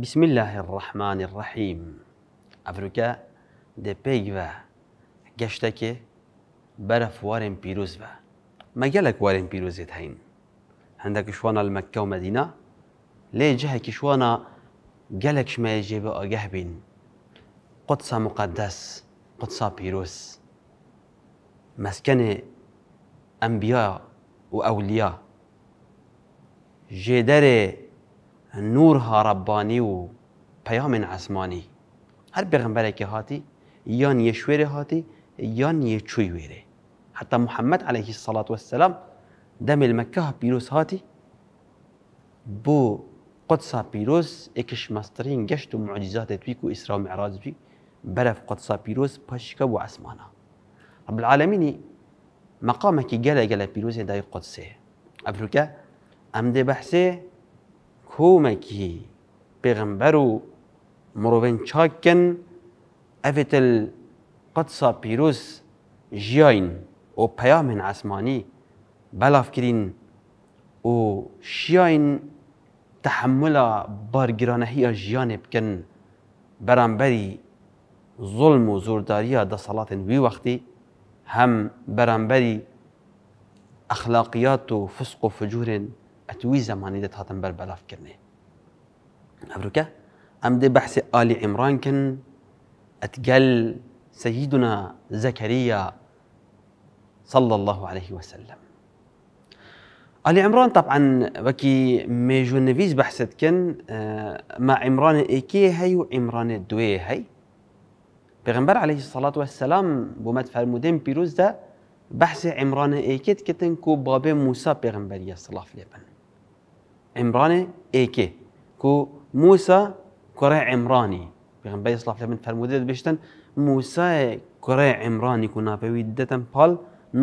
بسم الله الرحمن الرحيم افريكا دي بيغوا گەشتەکێ برف وارن پیرروز بە مەگەلێک وارێن پیرۆزێت هەین هەندێکی شوانە لە مەکە و مەدینا لێ جەهێکی شوانە گەلێک شمەیەجێ بە ئەگەه بین قوتسا مقدەس قوتسا پیرۆز مەسکەنێ ئەمبیا نور ربانی و پیام عثماني هر پیغمبری که هاتی یان یه شوره هاتی یان یه چوی حتی محمد علیه الصلاة والسلام دم المکه پیروز هاتی بو قدسا پیروز اکش مسترین گشت و معجزات تویک و اسراء و معراج بی برف قدسا پیروز پاشکا و عثمانا رب العالمینی مقامك جل جل بيروز داي قدسه أفريقيا أم دي بحثه كومكي پێغمبەر و مرۆڤێن چاککن ئەێتل قەتسا پیرۆز ژیاین و پەیامێن بلاف بەلافکردین و شیاین تحملە بارگرانەهەیە ژیانێ بکەن بەرامبەری ظلم و زۆرداریە دەسەڵاتن وی وەختی هەم بەرامبەری ئەخلاقیات و فسق و فجور ئەت وی زمانی دەت هاتن كرني بەلافکردنێ ام دي بحث آل عمران كن اتقل سيدنا زكريا صلى الله عليه وسلم آل عمران طبعا وكي ميجو نفيز بحثت كن آه، ما عمران إيكي هي وعمران دوي هاي پیغمبر عليه الصلاة والسلام بومت فرمودين بيروز ده بحث عمران إيكيت كتن كو باب موسى پیغمبر صلاة عليه عمران ايك كو موسى كره عمراني بيغم بيصلا في من فرمودت بشتن موسى كره عمراني كو نافوي دتن بال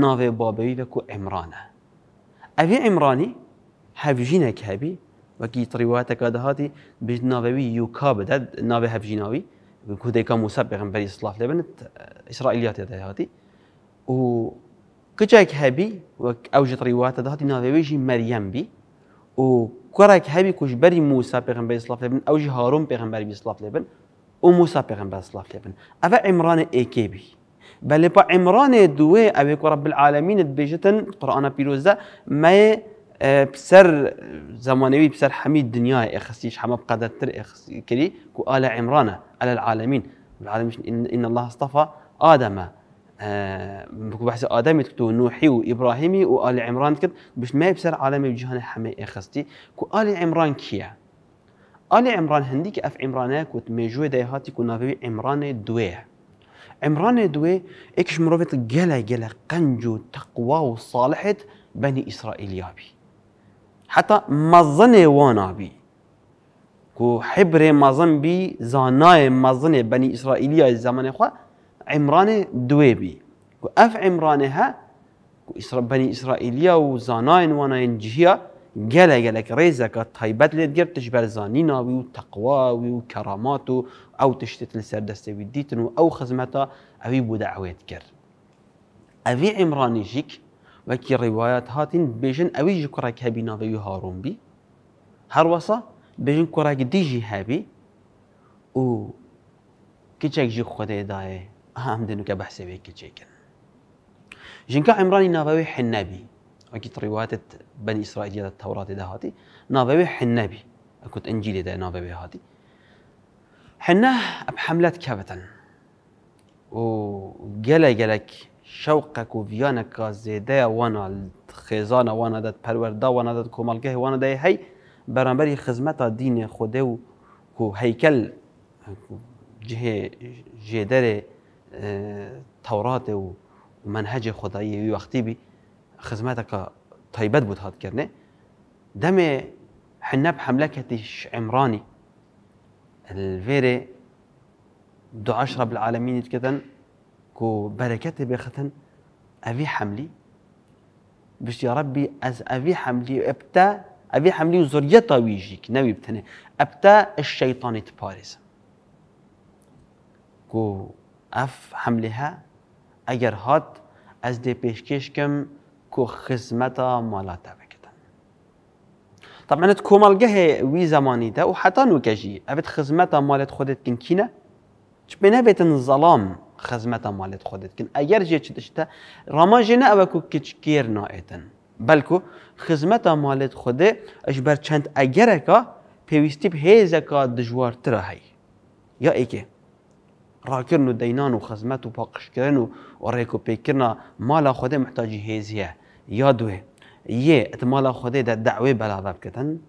نافي بابي وكو عمرانه افي عمراني هفجينه كابي وكي تريواتك هاتي بيج نافوي يوكا بدد نافي هفجيناوي كو ديكا موسى بيغم بيصلا في من اسرائيليات هاتي و كجاك هابي وك اوجد رواه هاتي نافوي مريم بي و كرك هبي كوش بري موسى پیغمبر اسلاف لبن او جي هارون پیغمبر اسلاف لبن او موسى پیغمبر اسلاف لبن افا عمران اي كي بي بل با عمران دوي ابيك رب العالمين بيجتن قرآن بيروزا ما بسر زمانوي بسر حمي الدنيا اخسيش حما بقدر تر كري كو آل عمران على العالمين العالمين إن, ان الله اصطفى ادم بكو بحث آدم كتو نوحي وإبراهيمي وآل عمران كت باش ما يبسر عالمي بجهان حمي إخستي كو آل عمران كيا آل عمران هنديك أف عمران كوت مجوه دايهاتي كو نافي عمران دويه عمران دوي اكش مروفت جلا جلا قنجو تقوى وصالحة بني إسرائيل يابي حتى مظن وانا بي كو حبر مظن بي زاناي مظن بني إسرائيل يا زمان خوا عمران دويبي اف عمران ها بني اسرائيليا وزاناين وناين جهيا جلا جلا كريزا كطيبات اللي تجرب تجبر زانينا ويو تقوى ويو كراماتو او تشتت السردست دستوي ديتن او خزمتا اوي بدعوية كر أبي عمراني جيك وكي روايات هاتين بيجن اوي جكرك هبي ناوي هارون بي هروسا بيجن كراك ديجي هبي و كيشك جي خدي دايه هام دنك بحث بيك جيكن جنكا عمران نابوي حنابي وكيت رواية بني إسرائيل التوراة ده هاتي نابوي حنابي أكوت إنجيل ده نابوي هاتي حنا بحملات كابتن وقلا قلك شوقك وفيانك زيدا وانا خزانة وانا دات دا وانا دات كمالجه وانا داي هي برانبري خدمت دين خدا و هيكل جه جدر تورات و منهج خدایی وقتی بی خدمت که طیبت بود هاد کرده دم حنب حمله کتیش عمرانی الفيري دعاش رب العالمين كتن كو بركته بختن أبي حملي باش يا ربي أز أبي حملي أبتا أبي حملي وزريتا ويجيك ناوي بتنه أبتا الشيطان تبارز كو اف ها اگر هات از دی پیشکش کم کو خزمتا مالاتا بکتن طبعا ات کومالگه وی زمانی ده و حتی نوکجی ابت خزمتا مالت خودت کن کینه چ بنا بیتن ظلام خزمتا مالت خودت کن اگر جه چی داشته راما کو او کو کچکیر بلکو خزمتا مالت خوده اش بر چند اگر اکا پیویستی به دجوار دجوارتره هی یا ایکه راکردن و دینان و خدمت و پاکش کردن و ریک و پیکرنا مالا خود محتاجی هیزیه یا دوه یه مال خود ده دعوه بلا کتن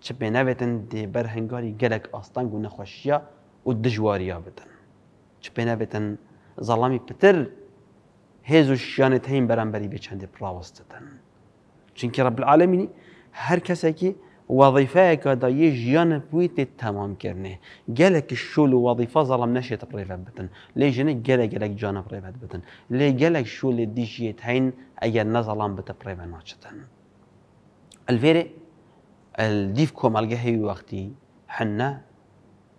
چه به نویتن دی برهنگاری گلک آستانگ و نخوشیه و دجواریا بدن چه به ظلامی پتر هیز و شیانت هین برانبری به چند چونکه رب العالمینی هر کسی که وظيفه که دایی جیان تمام كرنه جلك الشول وظيفة ظلم نشي تقريبا بتن لی جنه جلك جانا جان بتن لي جلك شول دیجیت هین اگر نظلم بتقريبا قریبا الفيري الديف كوم القهي وقتي حنا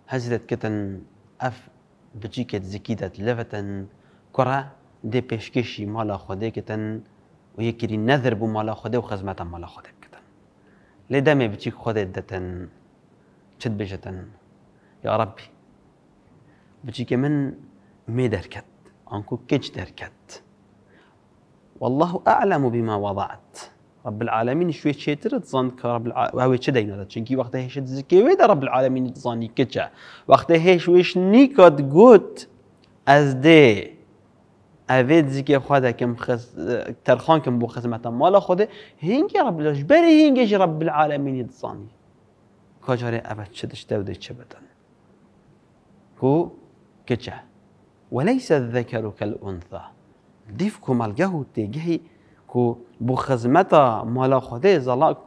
هزدت كتن اف بجيكت زكيدة لفتن كرة دي بيشكشي مالا خده كتن ويكري نذر بو مالا خده وخزمتا مالا خده لدمي بتجيك خذدة تدبجة يا ربي بتيك من مي دركت أنكو كج دركت والله أعلم بما وضعت رب العالمين شوي شيتر تظن كرب الع هو كده ينادى چونكي وقتها هيش تزكي ويدا رب العالمين تظني كجا وقتها هيش ويش نيكود قوت از دي اوی دیگه خدا کم خز ترخان کم بو خدمت مال خود هنگی رب لش بری هنگی رب العالمین دزانی کجاره اوید چه دشته و چه بدن کو کچه وليس الذكر كالأنثى ديفكم الجهو تجهي كو بو خزمتا مالا خدي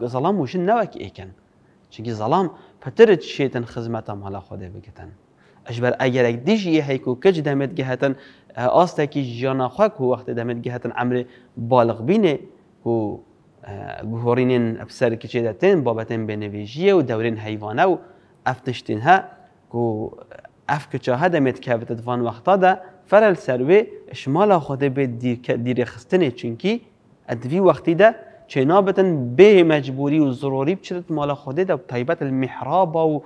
ظلام وشن نوك إيكن چونكي ظلام فترت شيطان خزمتا مالا خدي بكتن اجبر اگر اك ديش يهيكو كج دمت جهتن آسته که جانا خاک که وقت دمت گهتن امر بالغ بینه که گورینن افسر که چیدتن بابتن به و دورین حیوانه و افتشتین ها که اف که ها دمت که وان وقتا ده فرل سروه شمال خود به دیر خستنه چونکی ادوی وقتی ده بتن به مجبوری و ضروری بچدت مالا خود ده تایبت المحراب و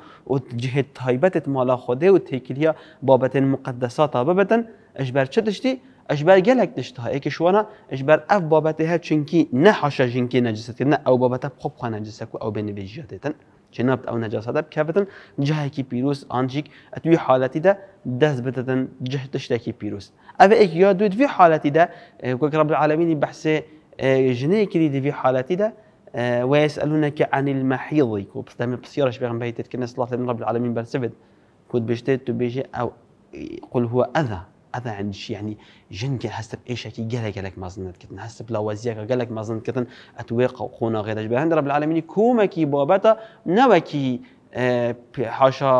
جهت طیبت مالا خود و تیکلیا بابتن مقدسات ببتن اجبر چه دشتی اجبر گلک دشتها ها ایک شوانا اجبر اف بابت ها چنکی نه حاشا جنکی نجست نه او بابت خوب خوا نجست کو او بین بجیاتتن چنابت او نجاست دب کفتن جهه کی پیروس آنجیک اتوی حالتی ده دست بتتن جه تشتکی پیروز او ایک یا دوید وی حالتی ده کوک رب العالمین بحث جنه کلی دوی حالتی ده ويسألونك اه، اه، عن المحيض كو بستعمل بصيرش بيغم بيتت كنا صلاة رب العالمين بل برسفد كود بيشتت تبيجي أو قل هو أذى ئەە عنشیانی ژنگە هەستب ئێشێکی گەلە گەلک ما ظنت كتن اتوقع خونا غير ئەتوێ قوۆنا رب العالمين كوما كي بابتا آه، بابەتە نەوەکی حاشا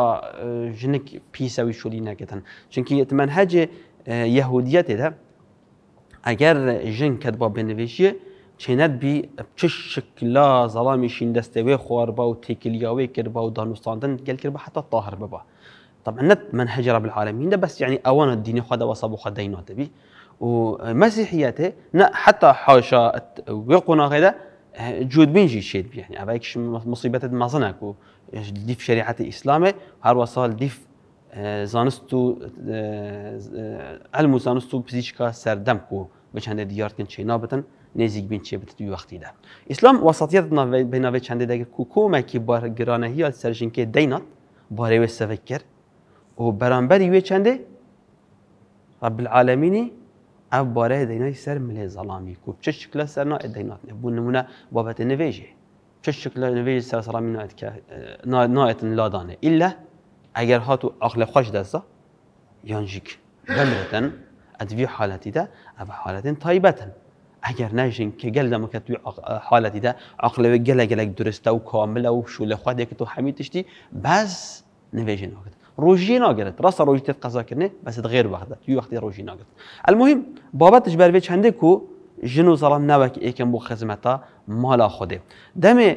ژنک آه، پیسەوی كتن نەکردن چونکی من هەجێ آه، یهودیەتێدا ئەگەر ژن کەت بۆ بنوێژیە چند بی چش شکلا زەڵامیشین شین دسته و با و تکلیا و دانوستاندن گەل کرد بە حتی طاهر ببا طبعا نت من هجر بالعالمين ده بس يعني اوان الدين خدا وصبو خدين تبي ومسيحيته حتى حاشا ويقونا غدا جود جي شيد يعني ابيك مصيبة ما صنعك ديف شريعة الإسلام هر وصال ديف آه، زانستو آه، آه، علم زانستو بزيشكا سردم كو بچ هنده دیار کن چه نابتن نزیک بین چه بتد وقتی ده اسلام وسطیت بنا به چند دقیقه کو کومکی بار گرانه هیال سرجن که دینات باره و و برانبری وی چنده رب العالمینی او باره دینای سر ملی ظلامی کو چه شکل سر نا دینات نه بو نمونه بابت نویجه چه شکل نویجه سر سلامی نایت که نا الا اگر هاتو عقل خوش دستا یانجیک بمرتن ادوی حالتی ده او حالت طایبتن اگر نجن که گل دم که توی حالتی ده عقل و گلک درسته و کامله و شوله خود که تو حمید تشتی بس نویجه ڕۆژی راست ڕاستە ڕۆژی بسیار غیر غیر غێر وەخدا وقت وقتی ڕۆژی ناگرێت المهم بابەتش بەربێت هەندێک و ژن و زەڵام با ئەکەم بۆ خزمەتە مالا خودێ دەمێ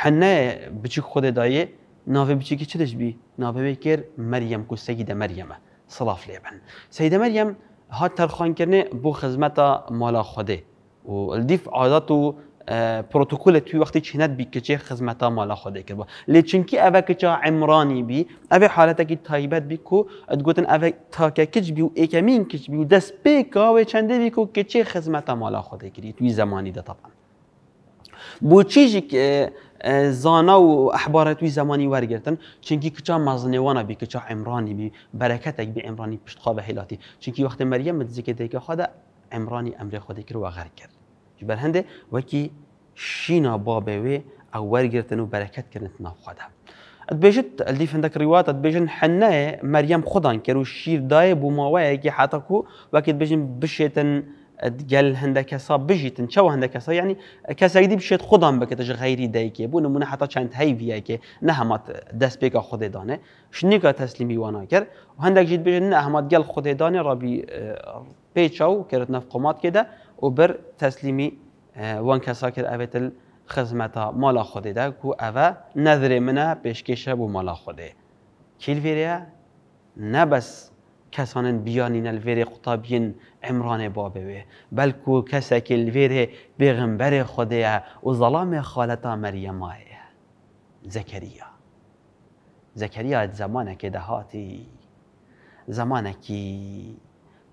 حەنەیە بچی دایی دایە ناوێ کی چدش بی ناوەوێ کرد مریم کو مریم صلاف سڵاف لێبن مریم ها هات کرده بو خزمتا مالا خوده. و الدیف عادت و پروتکل توی وقتی چنت بی که چه ها مالا خوده کرد با لی چنکی اوه که چه عمرانی بی اوه حالت که تایبت بی کو ادگوتن اوه تاکه کچ بی و ایکمین کچ بی و دست بی کاوه چنده بی کو که چه مالا خوده توی زمانی ده طبعا بو چیجی که زانا و احبار توی زمانی ورگرتن چونکی کچا مزنیوانا بی کچا عمرانی بی برکتک بی عمرانی پشت خواه هلاتی چونکی وقت مریم مدزی که دیگه خدا عمرانی امر خود کرد و غرق کرد بەر هەندێ وەکی شینا بابێوێ ئەو وەرگرتن و بەرەکەت کردنت ناوخوادا. ئەتبێژت ئەلدی فندەك ڕیواتە بێژن حەنەیە مەریەم خوددان کرد و شیردایە بوو ماوەیەکی حاتەکو وەکیت بژین بشێتن گەل هەندە کەسا بژیتن چاوە هەندە کەسا ینی کەسایدی بشێت خوددان بکەتە غیری دایکێ بوو نمونە حتا چەند هەیڤایکێ نەهەمات دەست پێکە خودێدانێ شنیکە تەسلیمی واناکرد و هەندێک ژیت بژێن گل گەل دانه ڕبی پێچاو کردنە نفقومات کێدا و بر تسلیمی وان کسا که اویت خزمتا مالا خوده ده که اوه نظر منه شب بو مالا خوده کل ویره؟ نه بس کسانن بیانین ویره قطابین عمران بابه وی بلکو کسا که ویره بغمبر خوده و ظلام خالتا مریم آیه زکریا زکریا زمانه که دهاتی زمانه که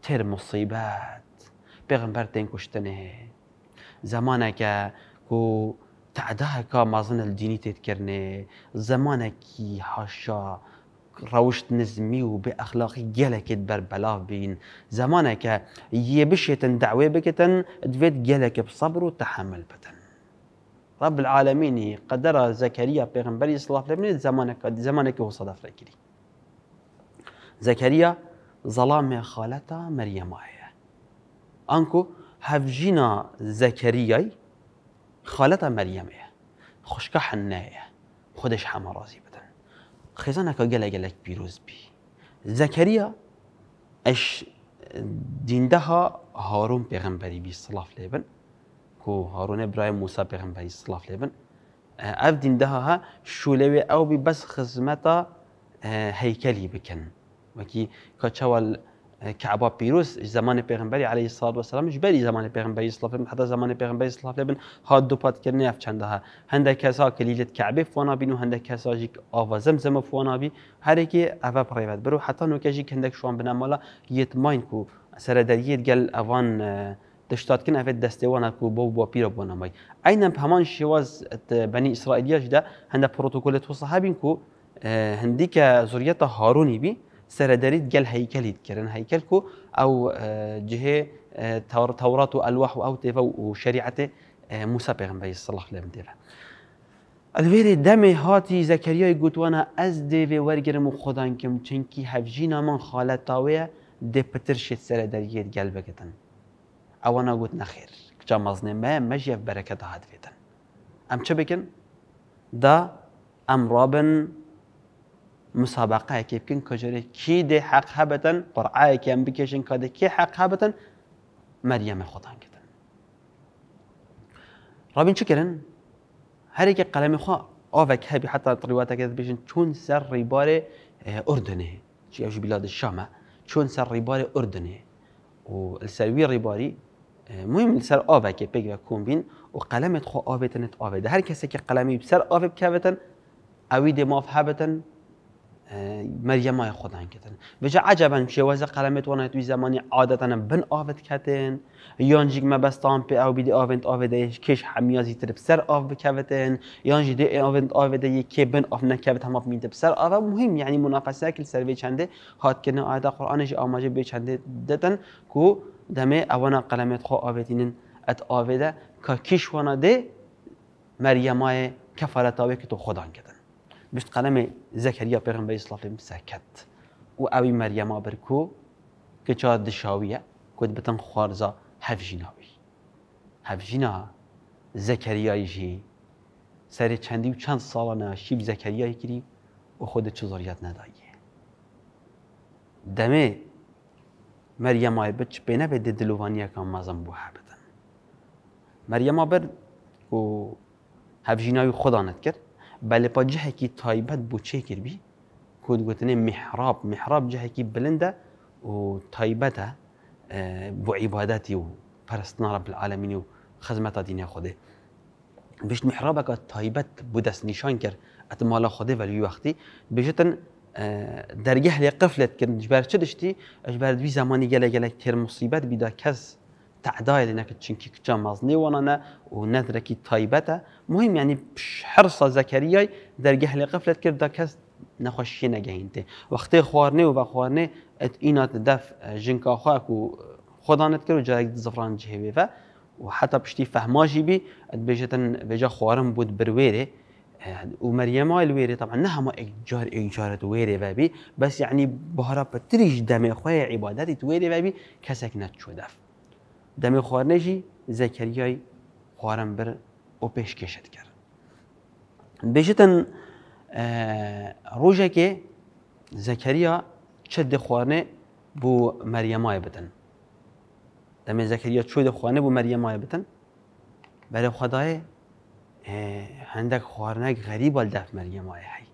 تر مصیبت پیغمبر تین کشتنه زمانه که کو تعداه که مازن الدینی تید کرنه زمانه که حاشا روشت نزمي وبأخلاقي جلكت بربلاف بين زمانك يبشتن دعوة بكتن دفيت جلك بصبر وتحمل بتن رب العالمين قدر زكريا پیغمبري صلى الله عليه وسلم زمانك زمانك وصدف ركري زكريا ظلام خالتها مريم آيه آنکو هفجینا زکریای خالتا مریمه خشكا حنه خدش حما راضی بدن خیزان که گله گلک بیروز بی زکریا اش دینده ها هارون پیغمبری بي صلاف لیبن كو هارون ابراهيم موسى پیغمبری صلاف لیبن اف دینده ها شولوی او بي بس خزمتا هيكلي بكن وكي که كعبا بيروس زمان پیغمبری علیه الصلاه والسلام السلام جبری زمان پیغمبری صلی الله حتی زمان پیغمبری صلی الله علیه هاد دو پات کردن اف چنده ها هنده کسا کلیلت کعبه فونا بینو هند کسا جیک آوا زمزم فونا بی هر کی اوا پریوت برو حتی نو کجیک هندک شوان بنا مالا یت ماین کو سر دریت گل اوان اه، دشتات تشتات كنا دسته وانا كو بو بو بيرو بو نماي اين همان شواز بني اسرائيل يجدا هند بروتوكول تو صحابين كو اه، هنديك زريته هاروني بي سەرەدەریت گەل هەیکەلیت کردن هەیکەل و ئەو جهێ تەورات و ئەلوح و ئەو تێفە و شریعەتێ موسە پێغمبەی سڵح لێم دێرە. ئەلوێرێ دەمێ هاتی زەکەریای گوتوانە ئەس کم چنکی و نامان خاله تاوی دی پتر دێپتر شێت در یه گل بگتن. ئەوە ناگوت نەخێر کچا مه مجیف برکت هاد ویدن ام چه بکن؟ دا ئەم ڕابن مسابقه که بکن کجوری کی ده حق هبتن قرعه که هم بکشن کده کی حق هبتن مریم خودان کدن رابین چه کرن؟ هر یک قلم خواه آوک هبی حتی روایت کده چون سر ریبار اردنه چی اوش بلاد شما چون سر ریبار اردنه و السروی ریباری مهم سر آوه که پیگ و کن بین و قلمت خوا آبتنت آوه ده هر کسی که قلمی بسر آب اوید ماف هبتن مریمای هنگ کتن و جا عجبا وزی قلمت وانه توی زمانی عادتا بن آفت کتن یان جیگ مبستان پی او بیدی آفند آفده کش حمیازی تر بسر آف بکوتن یان جیدی آفند آفده که بن آف نکوت هم آف میده بسر آف مهم یعنی منافسه کل سر چنده هات کنه آیت قرآن جی آماجه بی چنده دتن کو دمه اوانا قلمت خو آفدینن ات آفده که کش وانا ده مریمای کفارتاوه که تو خودان کتن بشت قلم زکریا پیغمبر اسلام سکت و اوی مریم برکو که چه دشاویه کد بتن خوارزا هفجیناوی جنا زکریا جی سر چندی و چند سالانه شیب زکریای کری و خود چه زوریت نداییه دمه مریم بچ بینه به دلوانیه کان مازم بو بدن مریم ابر و هفجیناوی خدا خدانت کرد بل پا جهه کی تایبت بو چه کر بی کود گوتنه محراب محراب جهه کی بلنده و تایبته بو عبادتی و پرستنا رب العالمین و خدمت دینه خوده بشت محرابک که تایبت بو دست نشان کر ات خوده ولی وقتی بجتن درگه لی قفلت کرد جبر چه دشتی؟ جبر دوی زمانی گله گله تر مصیبت بیدا کس تعدايل انك تشنكي كجاماز نيوانانا ونذركي تايبتا مهم يعني حرصة در جهل قفلت كردا كس نخوشی نگهینته وقتی خوارنه و خوارنه ات اینا دف جنكا خواه و خودانت کرد و زفران جهوی و وحتى حتی پشتی فهماشی بی ات بیشتن بجا خوارم بود برويري و مريم الويري طبعا نها ما اجار اجار ويري بابي بس يعني بهرا بتريج دم خويا عبادات تويري بابي كسك نتشو دف دم خوار نجی زکریای خوارم بر او پیش کشد کرد بیشتن روزه که زکریا چد خوارنه بو مریمای بتن دمی زکریا چود خوارنه بو مریمای بتن برای خدای هندک خوارنک غریب والدف مریم وای حی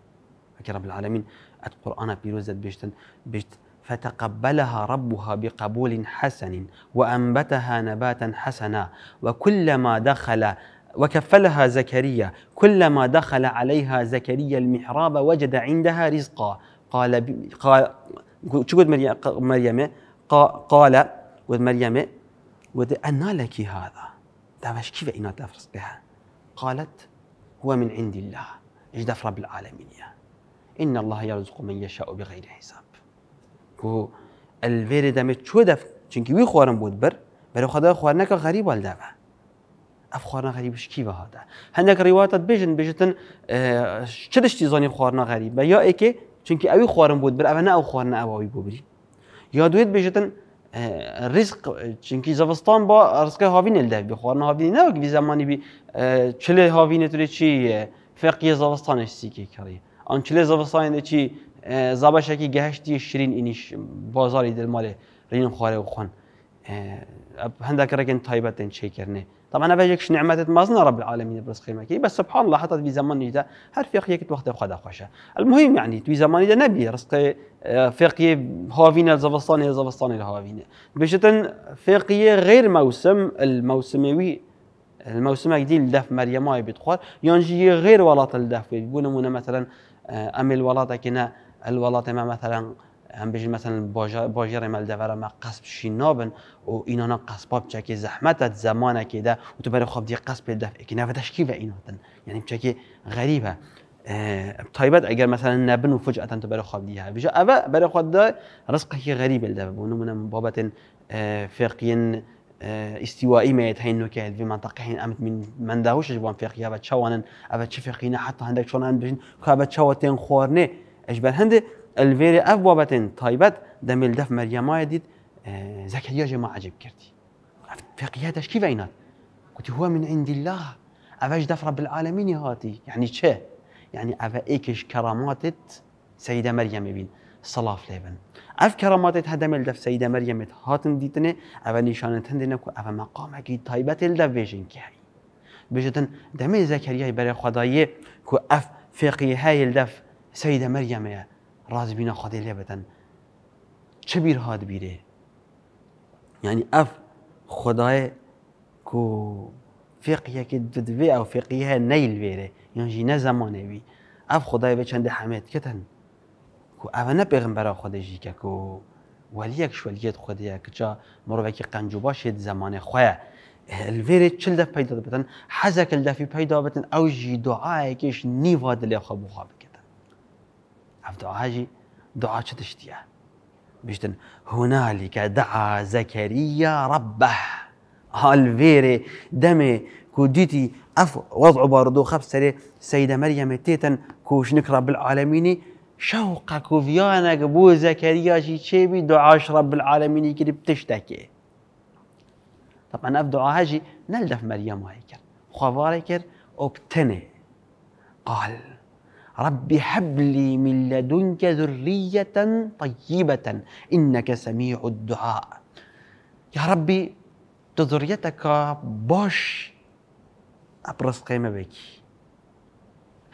رب العالمین ات قرآن پیروزت بیشتن بیشت فتقبلها ربها بقبول حسن وأنبتها نباتا حسنا وكلما دخل وكفلها زكريا كلما دخل عليها زكريا المحراب وجد عندها رزقا قال قال شو مريم قال قلت مريم أنا لك هذا دافش طيب كيف إنا دافرس بها قالت هو من عند الله اجدف رب العالمين إن الله يرزق من يشاء بغير حساب کو الویر دمه چو دف چونکی وی خوارم بود بر برای خدا خوار نکه غریب ولده با اف خوارنا غریبش کی بهاده هندک روایتات بیجن بیجتن چرشتی زانی خوارنا غریب یا ای که چونکی اوی خوارم بود بر او نه او او اوی بری یا دوید بیجتن رزق چونکی زوستان با رزق هاوین الده بی خوارنا هاوین نه وقتی زمانی بی چله هاوین توری چی فقی زوستانش سیکی کاری آن چله زوستان چی زابشکی گهشتی شرین ئینیش بازاری دەمالێ ڕینم خوارێ و خوۆن هەندێک اه، ڕێکن چه چێکردێ طبعا انا بيجيك شنو عملت مازن رب العالمين بس قيمة بس سبحان الله حطت في زمان ده هر فقيه كت وقت خدا خوشه المهم يعني في زمان ده نبي رزق اه، فقيه هافين الزفستاني الزفستاني الهافين بشتن فقيه غير موسم الموسموي الموسم جديد الدف مريم ما يبي تخور ينجي غير ولاط الدف يقولون مثلا اه، امل ولاطك هنا الوڵاتی ما مثلا بوجير مال مەسن ما قصب شي نوبن و ئینۆە بشكي بچەکی زەحمەتە كده و تو بەرە خۆبدی قەس پێ دەفێکی نەڤدەشکی بە يعني بشكي غريبة غەریبە. اه، تایبەت اگر مثلا نبن و فج ئەتەن بجا بەرە خۆبدیها بژە ئەوە بەرە خۆدا ڕستقی غەریب دەبوون منم بابەتن فێقین استوائي ما يتهين نوكيد في منطقة حين أمت من من دهوش جبان فيقيا بتشوانن أبتش فيقينا حتى عندك شلون عند بجن كابتشوا تين خورني اش بر هند الویر اف بابتن تایبت دمیل دف مریمای آية دید آه، زکریا جما عجب کردی فقیهتش کی وینات قلت هو من عند الله اوش دف رب العالمین هاتی یعنی يعني چه یعنی يعني او ایکش کراماتت سيده مریم ببین صلاف لبن اف کراماتت هدم الدف سيدة مريم هاتن ديتني او نشانتن دينه كو او مقام الدف بيجن كي هي بيجتن دم زكريا بر خدايه كو اف فقيه هاي الدف سیدە مەریەمەیە ڕازبینە خۆدی لێ بەتەن چ بیر هاات بیرێ یعنی يعني ئەف خدای کو فێقیەکی ددوێ ئەو فێقی هەیە نەیلوێرێ اف نە زمانێوی ئەف كتن كو چەندە حەمێت کتن کو ئەوە نە پێغمبەرە خۆدەژیکە کو وەلیەک شوەلیت خودەیە کچە مرۆڤێکی قەنج و باشێت زمانێ خۆیە الڤێرێ چل دە پیدا بتن حەزەکە دەفی پیدا بتن ئەو ژی دوعاەکیش نیوا دلێ خۆ بخوا بکە دعاء دعاء شتشتيا بيشتن هنالك دعا زكريا ربه هالفيري دمي كوديتي اف وضع باردو خبسري سيدة مريم تيتن كوش نكرا بالعالمين شوقك كوفيانك بو زكريا شي تشيبي دعاش رب العالمين كده بتشتكي طبعا اف دعاء هاجي نلدف مريم هيكر خوفاركر وبتني قال رب هب لي من لدنك ذرية طيبة إنك سميع الدعاء يا ربي تذريتك باش أبرز قيمة بك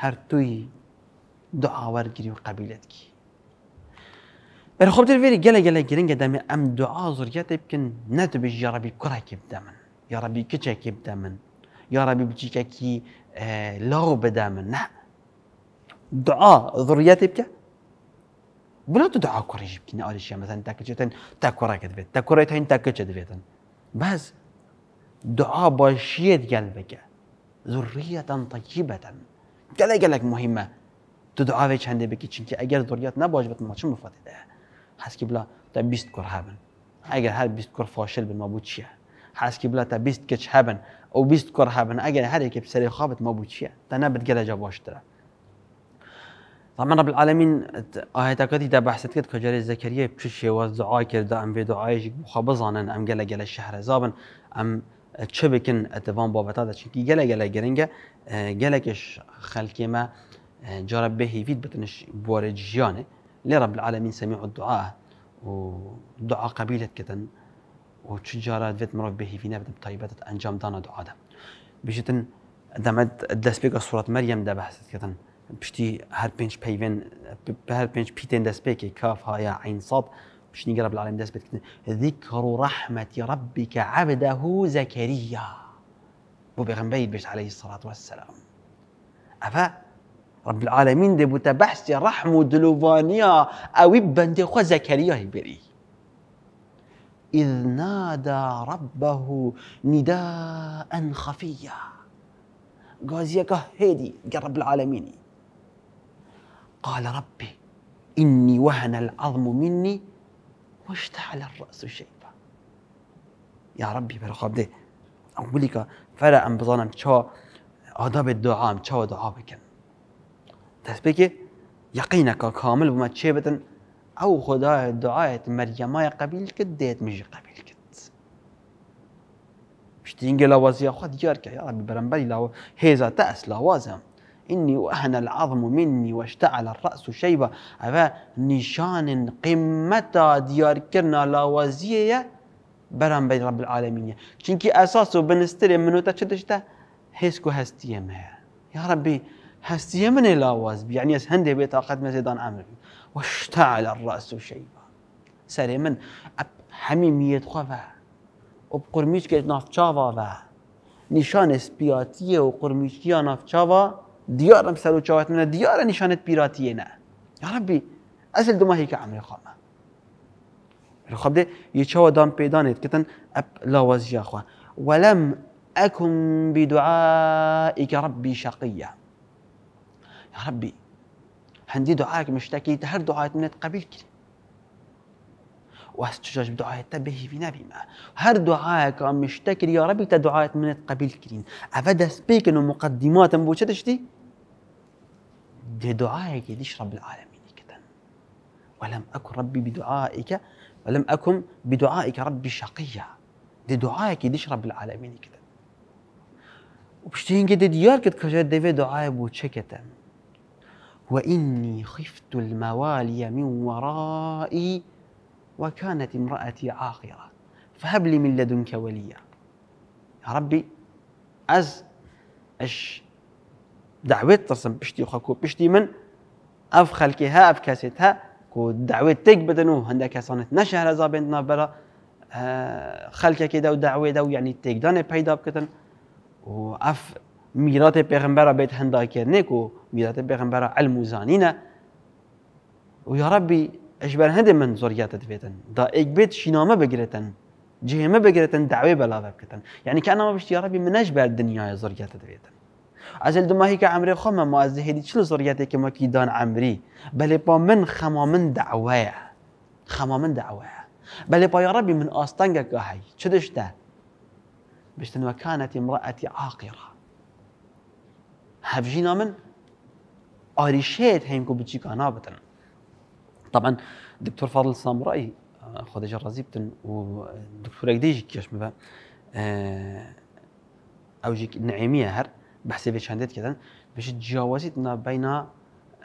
هر توي دعاء ورقري وقبيلتك الخبت الفيري قال قال قرنجة دامي أم دعاء ذريتك يمكن نتبج يا ربي كراك بدامن يا ربي كتشك بدامن يا ربي بجيكك آه لو بدامن نعم دعاء ذريتي بك بلا تو دعاء كوري نقول الشيء مثلا تاكل تاكورا كدبيت تاكورا تاين تاكل كدبيتن بس دعاء باشية قلبك ذرية طيبة قال لك مهمة تدعاء في چند بك چونكي اگر ذريات نباش بتن ما چون مفاده ده هست که بلا تا 20 کور هبن اگر هر 20 کور فاشل بن ما بود چیه هست که بلا تا 20 کچ هبن او 20 كور هابن اگر هر یک بسري خوابت ما بود چیه تا نبت گلجا باش دره طبعا رب العالمین آیتەکەتی دا بەحسد کرد کە جارێ زەکەریە پچ شێوە أم کردا دعائش بخبزان أم بخوا بزانن الشهر زابن أم تشبكن أتفان بابتا دا ئەتەوان بابەتا دەچکی گەلە گەلە گەرنگە اه، گەلێکش اه، جرب به بەهیویت بتنش بۆرە ژیانێ لرب العالمين سميع الدعاء ودعاء قبيلة كتن وتشجارات فيت و به في نبت مرۆڤ أنجام دانا دعاء دا دوعادە دمت دەمەد دەست پێکە سوورەت مەریەم دەبەحسد کردن بشتي هەر پێنج پەیێن هەر پێنج پیتێن دەستپێکی کاف هاە عینساب پشتنی گەرە بەعاالم دەست بکردن ذیکڕ و ذكر رحمة ربك عبده زكريا بۆ بێغمبەی بێت عليه الصلاة والسلام أفا رب العالمین دي بەحسی رحم و دلووانە ئەوی خو خۆ زەکەریای بری إذ نادى ربه نداء خفيا قازيك هيدي قرب العالمين قال ربي إني وهن العظم مني واشتعل الرأس شيبا يا ربي برغبده دي که فرا ام بزنم چه آداب الدعاء ام چه دعاء بكم تسبیح يقينك كامل بما چه او خدا الدعاء مريم ما قبيل كديت مش قبيل کد مش اینگه لوازی خد یار يا ربي ربی برم لو هيزا تأس لوازم إني وأهن العظم مني واشتعل الرأس شيبة أبا نشان قمة ديار كرنا لوازية برام بين رب العالمين چنك أساسه بنستري منو تشدشتا حسكو هستية مها يا ربي هستية من لاواز يعني هندي بطاقة مزيدان أمر واشتعل الرأس شيبة سري من أب حميمية خفا وبقرميش قرمیش ناف نشان سبياتية وقرميشية قرمیشی ديارم سر و چاوت من ديار نشانت بيراتيه نه يا ربي اصل دو هيك كعمري خامه خب ده يچاو دام پيدانت كتن اب لاوازيا خو ولم اكن بدعائك ربي شقيا يا ربي عندي دعائك مشتكي هر دعائك منت قبيل كده وهستجاج بدعاء به في نبيما هر دعاية كان مشتكر يا ربي تدعاية من قبيل كرين افدا سبيك انه مقدمات أبو بوشتشتي دي دعائك يديش رب العالمين كتن ولم اكن ربي بدعائك ولم اكن بدعائك ربي شقيا دي دعائك يديش رب العالمين كتن وبشتين كده ديار كت كجد دي دعاء بوشكتن وإني خفت الموالي من ورائي وكانت امرأتي عاقرة فهب لي من لدنك وليا يا ربي از اش دعوت ترسم بشتي خاكو بشتي من افخلكها افكاستها كو دعوت تيك بدنو هندك صانت نشهر هذا بنتنا برا آه، خلك كده ودعوه ده يعني تيك داني پیدا بكتن وأف اف بيغمبرا بيت بیت هندا کرنه کو میرات پیغمبر علم و زانینه اجبر هند من زوريات دفيتن دا ايك بيت شينامه بگیرتن جيمه بگیرتن دعوی بلا يعني یعنی که انا ربي من منش الدنيا يا زوريات دفيتن ازل دما هيك عمري خم ما از هدی چل زوريات كي ما كي دان عمري بل با من خما من دعویه خما من دعویه بل با يا ربي من آستانگه گاهی چه دشته بشتن وكانت امرأتي عاقرة هفجينا من آريشيت هيمكو بتشيكا نابتن طبعا الدكتور فاضل سامراي آه، خديجه الرزيبتن ودكتور ايديجي كيش مبا او آه، جيك نعيميه هر بحسب شاندت كذا باش تجاوزت بين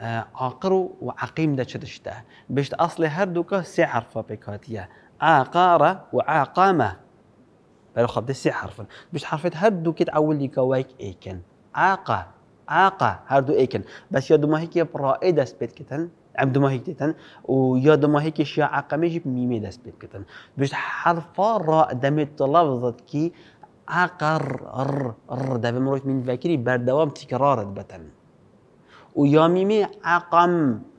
عاقر آه، وعقيم دا شتشتاه باش اصلي هر دوكا سي حرفه بكاتيه عقاره وعقامه بلو خبدي سي حرفا باش حرفت هر دوكي تعول لي كوايك ايكن عاقه عاقه هر دو ايكن بس يا ما هيك برائده سبيت كتن ام دو ماهيك تتن ويا دو ماهيك شيا جيب ميمي دست كتن باش حرفا را دمت لفظت كي عقر ر ر ده مروش من فاكري بردوام تكرار بتن ويا ميمي عقم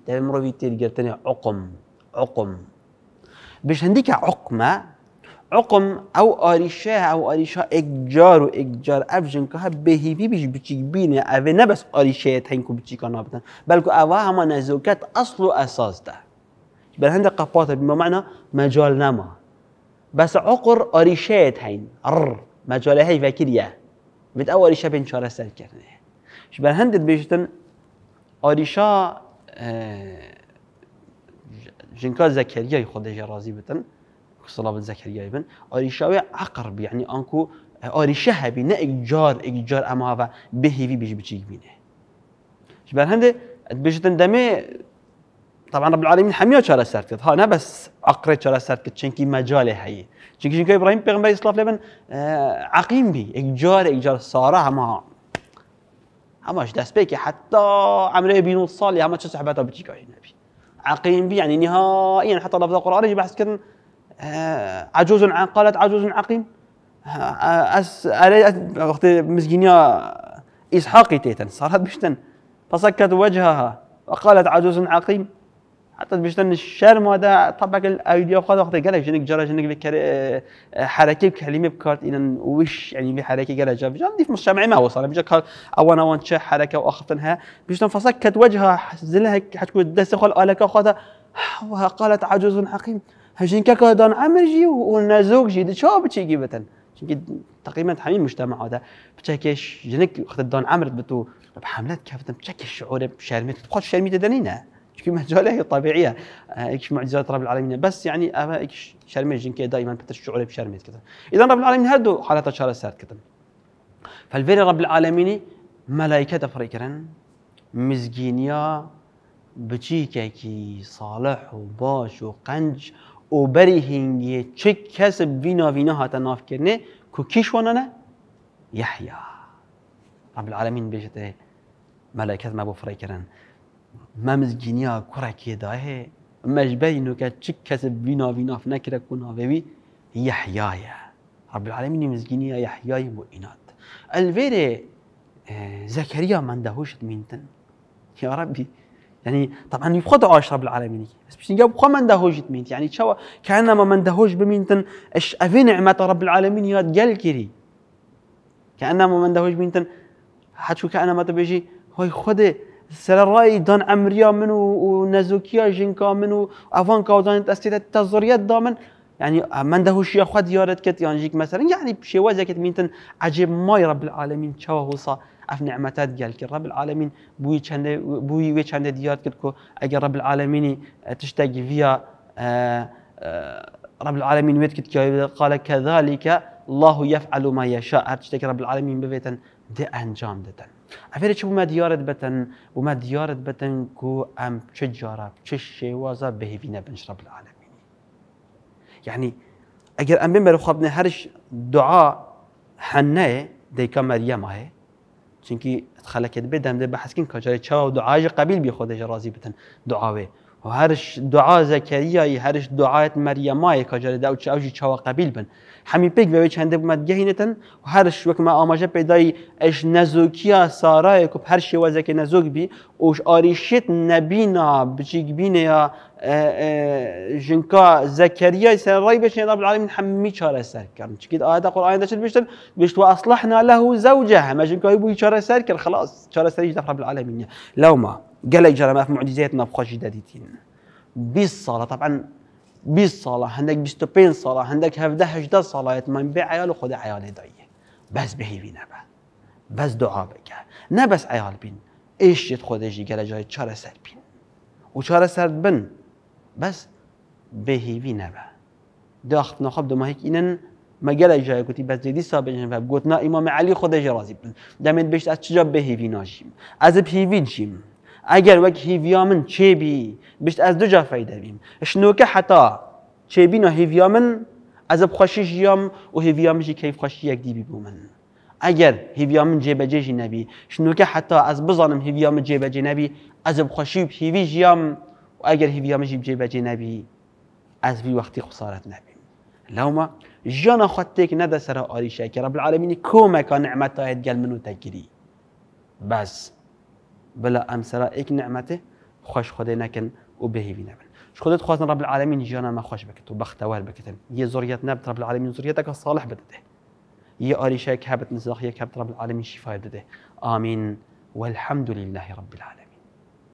دابا مروش تيرقرتني عقم عقم باش هنديك عقمه عقم او اريشا او اريشا اجار و اگجار افجن که بي بيش بيچيك بينه او نه بس آریشه تنکو بچیکا نابدن بلکه او همه نزوکت اصل و اساس ده بل هند قفات بما معنى مجال نما بس عقر اريشا تين ار مجاله هي وکریه بد او آریشه ان چاره سر ش بل هند بيشتن اريشا جنكا اه، زكريا خدجه راضی بتن صلاة زكريا ابن أريشاوي عقرب يعني أنكو أريشه هبي نه إجار إجار أما هوا بهيفي بيش بتشيك بينه شبه هنده بيجي تندمي طبعا رب العالمين حميه چاره سرد ها انا بس عقره چاره سرد کرد چونکی مجال هایی چونکی چونکی ابراهیم پیغمبر اسلام لبن آه، عقیم بی اجار اجار ساره اما هماش دست بيكي حتى عمري عمره بن الصالح هماش صحبته بتيكا النبي عقيم بي يعني نهائيا حتى لفظ القران يجي بحث كن آه، عجوز قالت عجوز عقيم وقت آه، آه، مسجينيا إسحاقي تيتن صارت بشتن فسكت وجهها وقالت عجوز عقيم حتى بشتن الشر ما دا طبق الايديا وقت وقت قال جنك جرى جنك حركه كلمه بكارت ان وش يعني بحركه قال جاب جاب ديف مستمع ما هو صار بجك اول اول شي حركه واخفتنها بشتن فسكت وجهها زلها حتكون دس خل الك خدها وقالت عجوز عقيم هشين كاكا دان عمر جي ونازوك جي دي شو بتشيكي بتن شنكي تقريبا حمي مجتمع هذا بتشاكيش جنك وقت دان عمر بتو بحملات كافتن بتشاكيش شعور بشارميت تبقى شارميت دانينا شكي مجالة طبيعية ايكش معجزات رب العالمين بس يعني اما ايكش شارميت جنكي دائما بتشعور بشارميت كده اذا رب العالمين هادو حالات شارة سارت كده فالفيري رب العالمين ملائكة تفريكرن مزجينيا بچی که کی صالح و باش و قەنج او هنگیه چه کس وینا وینا هاتا ناف کرنه که کیش وانانه یحیا رب العالمین بیشته ملکت ما بفره کرن ممز گینیا کرا که داه نو که چه کس وینا وینا ناف نکره کنا بی؟ یحیای رب العالمین مز گینیا یحیای و اینات الویره زکریا من دهوشت مینتن یا ربی يعني طبعا يفقد عاش رب العالمين بس باش نجاوب خو من دهوج مينت يعني تشوا كانما من دهوج بمينتن اش افي نعمه رب العالمين يا قال كري كانما من دهوج بمينتن شو كانما تبيجي هاي خودي سر الرأي دان أمريا منو ونزوكيا جنكا منو افان كاودان تستيت التزريات دامن يعني من ده شيء خد يارد كت يانجيك مثلا يعني شواز كت مينتن عجب ما رب العالمين شو هو صا اف نعمتات قال رب العالمين بوي چند بوي وي چند ديار كتكو كو رب العالمين آه، تشتاقي فيها آه، آه، رب العالمين ويت كت قال كذلك الله يفعل ما يشاء تشتاق رب العالمين ببيتن دي انجام دتن افیر شو ما یارت بتن وما یارت بتن كو ام چه جارب چه شیوازا بهیوی نبنش رب العالمين يعني اگر ام بمر خو هرش دعاء حنه دیکا مريم هه چونكي خلقت بدم ده بحث کن کجای چا دعای قبیل بی خودش راضی بتن دعاوي هرش دعاء زكريا هرش دعاء مريم كجر دا وش أوجي شوا قبيل بن حمي بيك بيوي چند بمد جهينتن وهرش وك ما آماجه بيداي اش نزوكيا سارای کو هر شی وزک نزوک بی اوش آریشت نبینا بچیک بینه یا اه، اه، جنكا زكريا سري باش رب العالمين حمي سر شارع سركر ايه آيات القرآن داش بيشتم بيشت وأصلحنا له زوجها ما جنكا يبوي سر سركر خلاص سر سري رب العالمين لو ما قال يا جماعه في معجزات نبقى جدادتين بالصلاه طبعا بالصلاه عندك بيستوبين صلاه عندك هفده هجده صلاه يتمن بي عيال وخد عيال دايه بس بهي في بس دعاء بك نا بس عيال بين ايش جد خد ايش قال جاي تشار سر بين وتشار سر بن بس بهي في نبا داخت نخب دو ما هيك انن ما قال جاي قلت بس دي صاب جن فقلت نا امام علي خد جرازي بن دمت بيش اتجاب بهي في ناجيم از بهي في جيم اگر وقت هیویامن من بیشتر از دو جا فەیدەبیم شنۆکە حتا چێبین و نو از از خوشی جیام و کیف خوشی یک یک دیبی اگر هیویامن ئەگەر هیویا نبی، جێبەجێژی نەبی شنوکە حتا از بزانم هیویا من جێبەجێ نەبی هیوی جیام و بجی ژیام و ئەگەر نبی، از بی ئەزوی خسارت خسارەت نەبی لەوما ژیانە ندا نەدەسەر ئاریشەکە ڕب العالمینی کۆمەکان نعمەتایەت گەل گل منو تگیری بس بلا ام سرا ايك نعمته خوش خدي نكن و بهی ش خدت خواستن رب العالمين جانا ما خوش بكت و بختوار بكت يا زوريات نبت رب العالمين زوريتك الصالح بدته يا اري که هبت نزاخ يا رب العالمين شفاء بدته امين والحمد لله رب العالمين